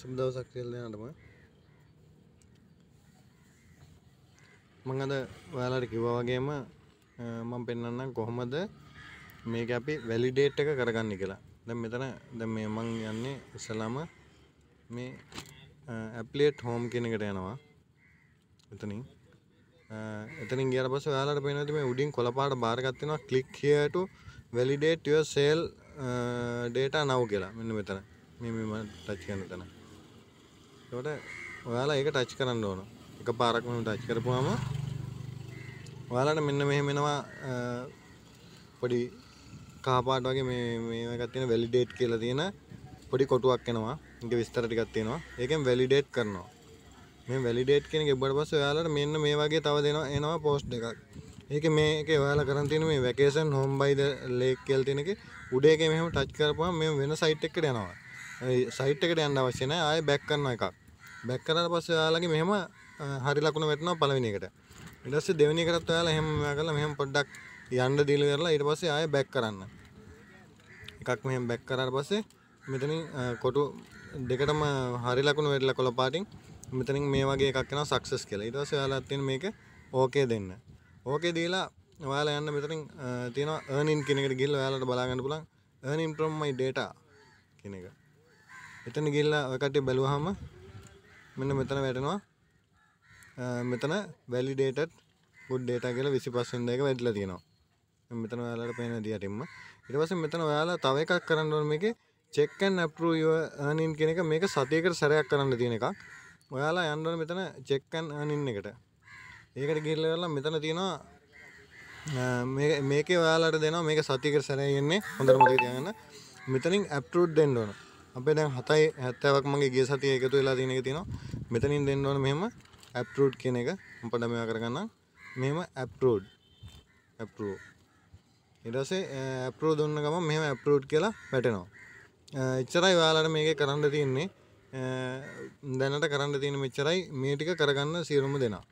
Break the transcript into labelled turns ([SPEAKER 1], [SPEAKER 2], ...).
[SPEAKER 1] සුබ දවසක් කියලා දෙනාටම මම අද ඔයාලට කිව්වා වගේම මම පෙන්වන්නම් කොහොමද මේක අපි වැලිඩේට් එක කරගන්නේ කියලා. දැන් මෙතන දැන් මේ මම යන්නේ ඉස්සලාම මේ ඇප්ලියට් හෝම් කියන එකට යනවා. එතනින් එතනින් ගියාට පස්සේ ඔයාලට පේනවා මේ උඩින් කොළ පාට බාරගත් වෙනවා click here to validate your sale data now කියලා. මෙන්න මෙතන. මේ මේ මම ටච් කරන තැන. එතකොට ඔයාලා ඒක ටච් කරන්න ඕන. එක පාරක් මෙහෙම ටච් කරපුවාම ඔයාලට මෙන්න මෙහෙම එනවා පොඩි කහපාට වගේ මේ මේකක් තියෙන වැලිඩේට් කියලා තියෙන පොඩි කොටුවක් එනවා. ඒක විස්තර ටිකක් තියෙනවා. ඒකෙන් වැලිඩේට් කරනවා. මේ වැලිඩේට් කියන එක ඉබ්බට පස්සේ ඔයාලට මෙන්න මේ වගේ තව දෙනවා එනවා පෝස්ට් එකක්. ඒක මේකේ ඔයාලා කරන් තියෙන මේ vacation home by the lake කියලා තියෙන එකේ උඩ එකේ මෙහෙම ටච් කරපුවාම මේ වෙන සයිට් එකකට යනවා. ඒ සයිට් එකට යන්න අවශ්‍ය නැහැ. ආයෙ බෑක් කරන එකක්. බැක් කරාට පස්සේ ඔයාලගේ මෙහෙම හරි ලකුණ වැටෙනවා පළවෙනි එකට. ඊට පස්සේ දෙවෙනි එකටත් ඔයාලා එහෙම කරලා මෙහෙම පොඩ්ඩක් යන්න දීලා කරලා ඊට පස්සේ ආයෙ බැක් කරන්න. එකක් මෙහෙම බැක් කරාට පස්සේ මෙතනින් කොටු දෙකටම හරි ලකුණු වෙටලා කොළපාටින් මෙතනින් මේ වගේ එකක් එනවා සක්සස් කියලා. ඊට පස්සේ ඔයාලා තියෙන මේක ඕකේ දෙන්න. ඕකේ දීලා ඔයාලා යන්න මෙතනින් තියෙනවා earning කියන එකට ගිහිල්ලා ඔයාලට බලා ගන්න පුළුවන් earning from my data කියන එක. එතන ගිහිල්ලා ඔය කට්ටිය බැලුවාම මෙන්න මෙතන වැටෙනවා මෙතන වැලිඩේටඩ් good data කියලා 25 වෙනිදා එක වැටලා තියෙනවා. මෙතන ඔයාලට පේන විදිහටම ඊට පස්සේ මෙතන ඔයාලා තව එකක් කරන්න ඕන මේකේ check and approve your earning කියන එක මේක සතියකට සැරයක් කරන්න තියෙන එකක් ඔයාලා යන්න ඕන මෙතන check and earning එකට ඒකට ගිහිල්ලා කරලා මෙතන තියෙනවා මේ මේකේ ඔයාලට දෙනවා මේක සතියකට සැරයක් යන්නේ හොඳට මතක තියාගන්න මෙතනින් approve දෙන්න ඕන අපේ දැන් හතයි හැත්තෑවක් මගේ ගේ සතිය එකතු වෙලා තියෙන එක තියෙනවා මෙතනින් දෙන්න ඕන මෙහෙම ඇප්රූඩ් කියන එක මම මේවා කරගන්නම් මෙහෙම ඇප්රූඩ් ඇප්‍රූ ඊට පස්සේ ඇප්‍රූ දුන්න ගමන් මෙහෙම ඇප්රූඩ් කියලා වැටෙනවා එච්චරයි ඔයාලට මේකේ කරන්න තියෙන්නේ දැනට කරන්න තියෙන මෙච්චරයි මේ ටික කරගන්න සියලුම දෙනා